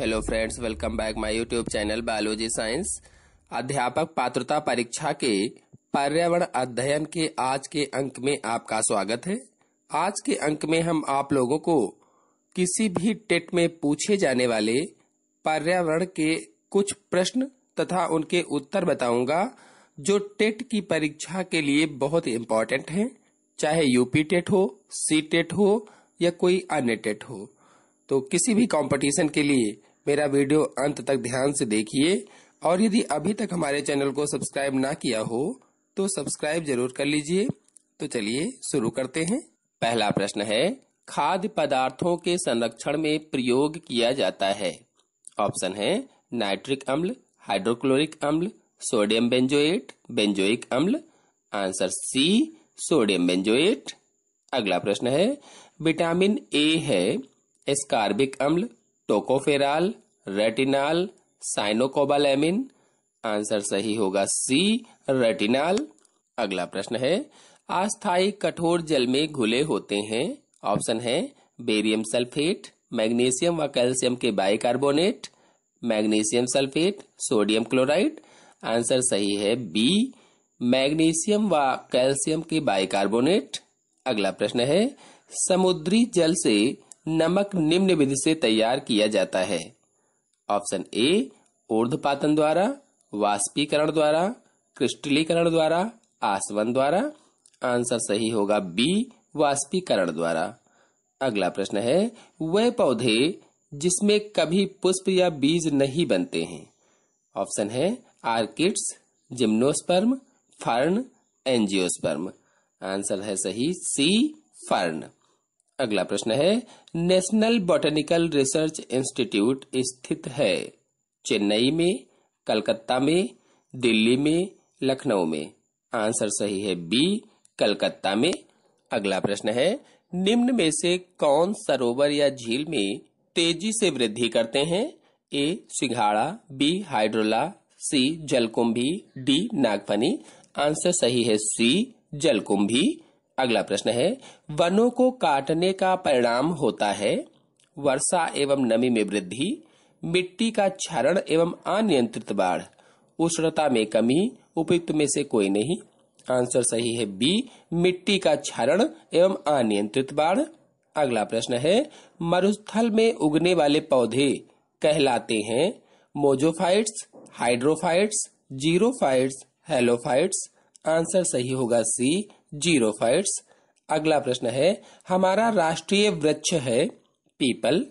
hello friends welcome back my YouTube channel biology science अध्यापक पात्रता परीक्षा के पर्यावरण अध्ययन के आज के अंक में आपका स्वागत है आज के अंक में हम आप लोगों को किसी भी टेट में पूछे जाने वाले पर्यावरण के कुछ प्रश्न तथा उनके उत्तर बताऊंगा जो टेट की परीक्षा के लिए बहुत इम्पोर्टेंट है चाहे यूपी टेट हो सी टेट हो या कोई अन्य टेट हो तो किसी भी कंपटीशन के लिए मेरा वीडियो अंत तक ध्यान से देखिए और यदि अभी तक हमारे चैनल को सब्सक्राइब ना किया हो तो सब्सक्राइब जरूर कर लीजिए तो चलिए शुरू करते हैं पहला प्रश्न है खाद्य पदार्थों के संरक्षण में प्रयोग किया जाता है ऑप्शन है नाइट्रिक अम्ल हाइड्रोक्लोरिक अम्ल सोडियम बेंजोएट बेंजोइक अम्ल आंसर सी सोडियम बेंजोएट अगला प्रश्न है विटामिन ए है एस्कार्बिक अम्ल टोकोफेराल रेटिनाल साइनोकोबालेमिन आंसर सही होगा सी रेटिनाल अगला प्रश्न है अस्थायी कठोर जल में घुले होते हैं ऑप्शन है बेरियम सल्फेट मैग्नीशियम व कैल्शियम के bicarbonate magnesium sulphate sodium chloride answer सही है बी मैग्नीशियम व कैल्शियम के बाइकार्बोनेट अगला प्रश्न है समुद्री जल से नमक निम्न विधि से तैयार किया जाता है ऑप्शन ए ऊर्धपातन द्वारा वाष्पीकरण द्वारा क्रिस्टलीकरण द्वारा आसवन द्वारा आंसर सही होगा बी वाष्पीकरण द्वारा अगला प्रश्न है वह पौधे जिसमें कभी पुष्प या बीज नहीं बनते हैं ऑप्शन है orchids gymnosperm fern angiosperm answer है सही सी फर्न अगला प्रश्न है नेशनल बॉटनिकल रिसर्च इंस्टीट्यूट स्थित है चेन्नई में कलकत्ता में दिल्ली में लखनऊ में आंसर सही है बी कलकत्ता में अगला प्रश्न है निम्न में से कौन सरोवर या झील में तेजी से वृद्धि करते हैं ए सिंघाड़ा बी हाइड्रोला सी जलकुंभी डी नागफनी आंसर सही है सी जलकुंभी अगला प्रश्न है वनों को काटने का परिणाम होता है वर्षा एवं नमी में वृद्धि मिट्टी का क्षरण एवं अनियंत्रित बाढ़ उष्णता में कमी उपयुक्त में से कोई नहीं आंसर सही है बी मिट्टी का क्षरण एवं अनियंत्रित बाढ़ अगला प्रश्न है मरुस्थल में उगने वाले पौधे कहलाते हैं mesophytes hydrophytes xerophytes halophytes answer सही होगा सी जीरो फाइट्स अगला प्रश्न है हमारा राष्ट्रीय वृक्ष है पीपल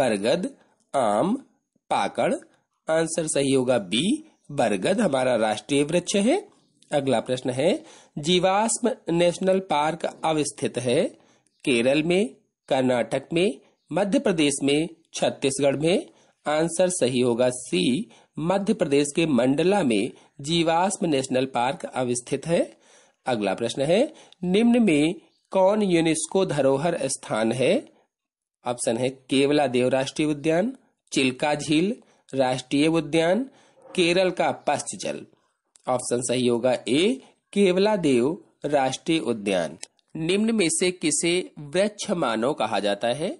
बरगद आम पाकड़ आंसर सही होगा बी बरगद हमारा राष्ट्रीय वृक्ष है अगला प्रश्न है जीवाश्म नेशनल पार्क अवस्थित है केरल में कर्नाटक में मध्य प्रदेश में छत्तीसगढ़ में आंसर सही होगा सी मध्य प्रदेश के मंडला में जीवाश्म नेशनल पार्क अवस्थित है अगला प्रश्न है निम्न में कौन यूनेस्को धरोहर स्थान है ऑप्शन है केवला देव राष्ट्रीय उद्यान चिल्का झील राष्ट्रीय उद्यान केरल का जल ऑप्शन सही होगा ए केवला देव राष्ट्रीय उद्यान निम्न में से किसे वृक्ष मानव कहा जाता है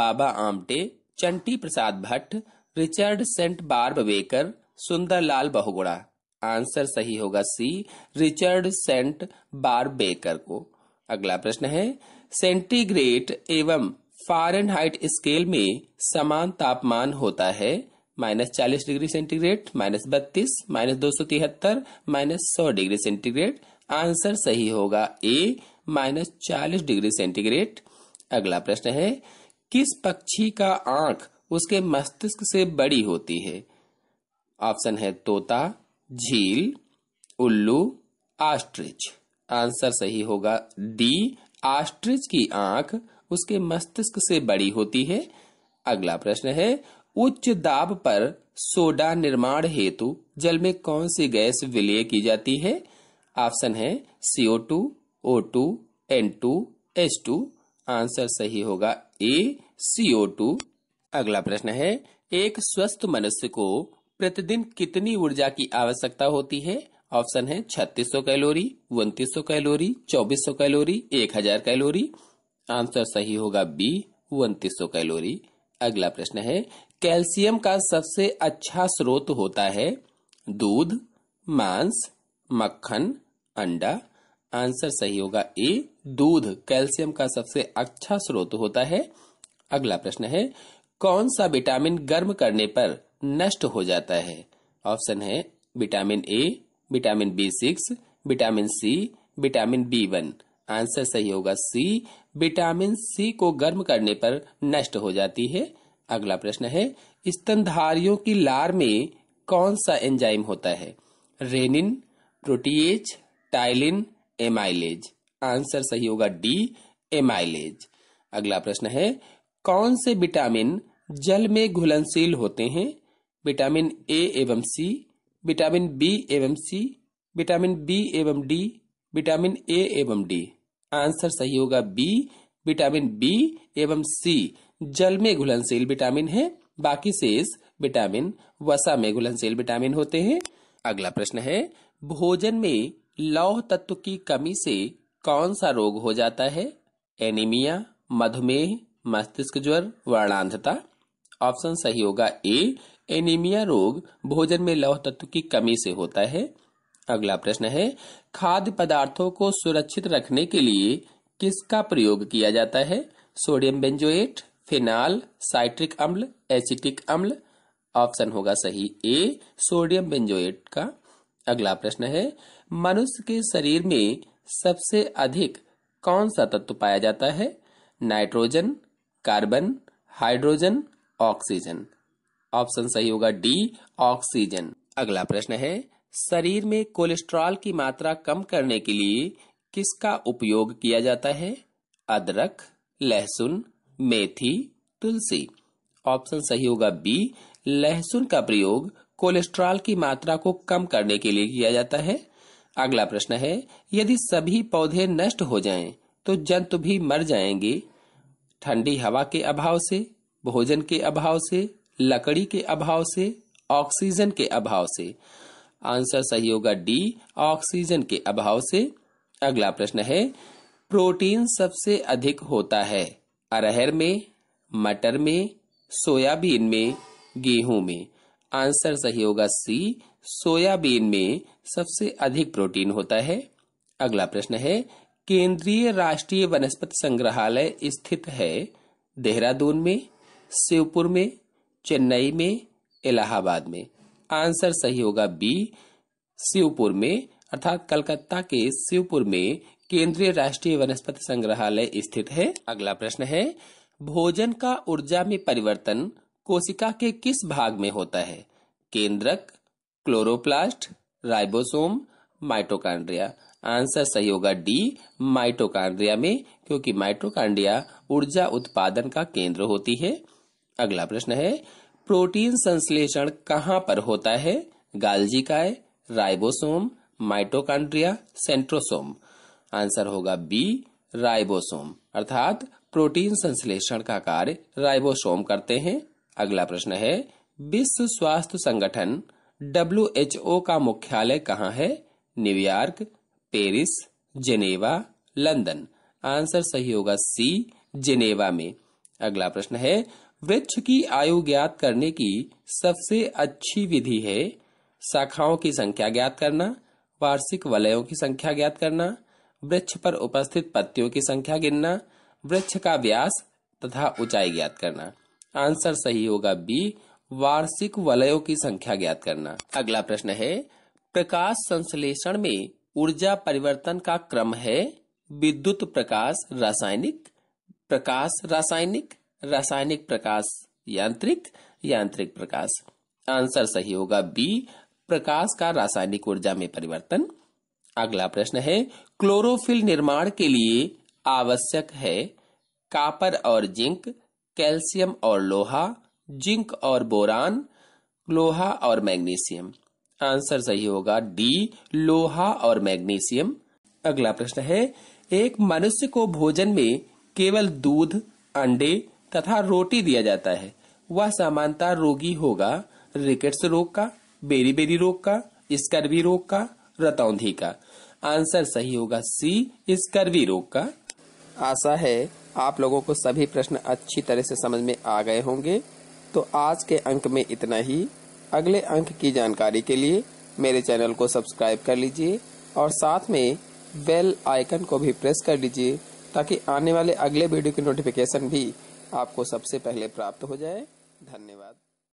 Baba Amte Chandi Prasad Bhatt Richard St Barbe Baker Sunderlal Bahuguna answer सही होगा सी रिचर्ड सेंट बेकर को अगला प्रश्न है सेंटीग्रेड एवं फारेनहाइट स्केल में समान तापमान होता है माइनस चालीस डिग्री सेंटीग्रेड माइनस बत्तीस माइनस दो सौ तिहत्तर माइनस सौ डिग्री सेंटीग्रेड आंसर सही होगा ए माइनस चालीस डिग्री सेंटीग्रेड अगला प्रश्न है किस पक्षी का आंख उसके मस्तिष्क से बड़ी होती है ऑप्शन है तोता झील उल्लू आस्ट्रिच आंसर सही होगा डी आस्ट्रिच की आंख उसके मस्तिष्क से बड़ी होती है अगला प्रश्न है उच्च दाब पर सोडा निर्माण हेतु जल में कौन सी गैस विलय की जाती है ऑप्शन है CO two O two N two H two answer सही होगा ए सीओ टू अगला प्रश्न है एक स्वस्थ मनुष्य को प्रतिदिन कितनी ऊर्जा की आवश्यकता होती है ऑप्शन है 3600 calorie 2900 calorie 2400 calorie 1000 calorie answer सही होगा बी 2900 कैलोरी अगला प्रश्न है कैल्शियम का सबसे अच्छा स्रोत होता है दूध मांस मक्खन अंडा आंसर सही होगा ए दूध कैल्शियम का सबसे अच्छा स्रोत होता है अगला प्रश्न है कौन सा विटामिन गर्म करने पर नष्ट हो जाता है ऑप्शन है vitamin A vitamin B six vitamin C vitamin B one answer सही होगा सी विटामिन सी को गर्म करने पर नष्ट हो जाती है अगला प्रश्न है स्तनधारियों की लार में कौन सा एंजाइम होता है rennin protease ptyalin amylase answer सही होगा डी एमाइलेज अगला प्रश्न है कौन से विटामिन जल में घुलनशील होते हैं विटामिन ए एवं सी विटामिन बी एवं सी विटामिन बी एवं डी विटामिन ए एवं डी आंसर सही होगा बी विटामिन बी एवं सी जल में घुलनशील विटामिन है बाकी शेष विटामिन वसा में घुलनशील विटामिन होते हैं अगला प्रश्न है भोजन में लौह तत्व की कमी से कौन सा रोग हो जाता है एनीमिया मधुमेह मस्तिष्क ज्वर वर्णांधता ऑप्शन सही होगा ए एनीमिया रोग भोजन में लौह तत्व की कमी से होता है अगला प्रश्न है खाद्य पदार्थों को सुरक्षित रखने के लिए किसका प्रयोग किया जाता है सोडियम बेंजोएट फिनाल साइट्रिक अम्ल एसिटिक अम्ल ऑप्शन होगा सही ए सोडियम बेंजोएट का अगला प्रश्न है मनुष्य के शरीर में सबसे अधिक कौन सा तत्व पाया जाता है nitrogen carbon hydrogen oxygen option सही होगा डी ऑक्सीजन अगला प्रश्न है शरीर में कोलेस्ट्रॉल की मात्रा कम करने के लिए किसका उपयोग किया जाता है अदरक लहसुन मेथी तुलसी ऑप्शन सही होगा बी लहसुन का प्रयोग कोलेस्ट्रॉल की मात्रा को कम करने के लिए किया जाता है अगला प्रश्न है यदि सभी पौधे नष्ट हो जाएं तो जंतु भी मर जाएंगे ठंडी हवा के अभाव से भोजन के अभाव से लकड़ी के अभाव से ऑक्सीजन के अभाव से आंसर सही होगा डी ऑक्सीजन के अभाव से अगला प्रश्न है प्रोटीन सबसे अधिक होता है अरहर में मटर में सोयाबीन में गेहूं में आंसर सही होगा सी सोयाबीन में सबसे अधिक प्रोटीन होता है अगला प्रश्न है केंद्रीय राष्ट्रीय वनस्पति संग्रहालय स्थित है देहरादून में शिवपुर में चेन्नई में इलाहाबाद में आंसर सही होगा बी शिवपुर में अर्थात कलकत्ता के शिवपुर में केंद्रीय राष्ट्रीय वनस्पति संग्रहालय स्थित है अगला प्रश्न है भोजन का ऊर्जा में परिवर्तन कोशिका के किस भाग में होता है केंद्रक क्लोरोप्लास्ट राइबोसोम माइटोकांड्रिया आंसर सही होगा डी माइटोकांड्रिया में क्योंकि माइटोकांड्रिया ऊर्जा उत्पादन का केंद्र होती है अगला प्रश्न है प्रोटीन संश्लेषण कहाँ पर होता है गालजी काय राइबोसोम माइटोकांड्रिया सेंट्रोसोम आंसर होगा बी राइबोसोम अर्थात प्रोटीन संश्लेषण का कार्य राइबोसोम करते हैं अगला प्रश्न है विश्व स्वास्थ्य संगठन डब्ल्यू का मुख्यालय कहाँ है New York Paris Geneva London answer सही होगा सी जेनेवा में अगला प्रश्न है वृक्ष की आयु ज्ञात करने की सबसे अच्छी विधि है शाखाओं की संख्या ज्ञात करना वार्षिक वलयों की संख्या ज्ञात करना वृक्ष पर उपस्थित पत्तियों की संख्या गिनना वृक्ष का व्यास तथा ऊंचाई ज्ञात करना आंसर सही होगा बी वार्षिक वलयों की संख्या ज्ञात करना अगला प्रश्न है प्रकाश संश्लेषण में ऊर्जा परिवर्तन का क्रम है विद्युत प्रकाश रासायनिक प्रकाश रासायनिक रासायनिक प्रकाश यांत्रिक यांत्रिक प्रकाश आंसर सही होगा बी प्रकाश का रासायनिक ऊर्जा में परिवर्तन अगला प्रश्न है क्लोरोफिल निर्माण के लिए आवश्यक है कापर और जिंक कैल्शियम और लोहा जिंक और बोरान लोहा और मैग्नीशियम आंसर सही होगा डी लोहा और मैग्नीशियम अगला प्रश्न है एक मनुष्य को भोजन में केवल दूध अंडे तथा रोटी दिया जाता है वह सामानता रोगी होगा रिकेट्स रोग का बेरी बेरी रोग का स्कर्वी रोग का रतौंधी का आंसर सही होगा सी स्कर्वी रोग का आशा है आप लोगों को सभी प्रश्न अच्छी तरह से समझ में आ गए होंगे तो आज के अंक में इतना ही अगले अंक की जानकारी के लिए मेरे चैनल को सब्सक्राइब कर लीजिए और साथ में बेल आइकन को भी प्रेस कर लीजिए ताकि आने वाले अगले वीडियो की नोटिफिकेशन भी आपको सबसे पहले प्राप्त हो जाए धन्यवाद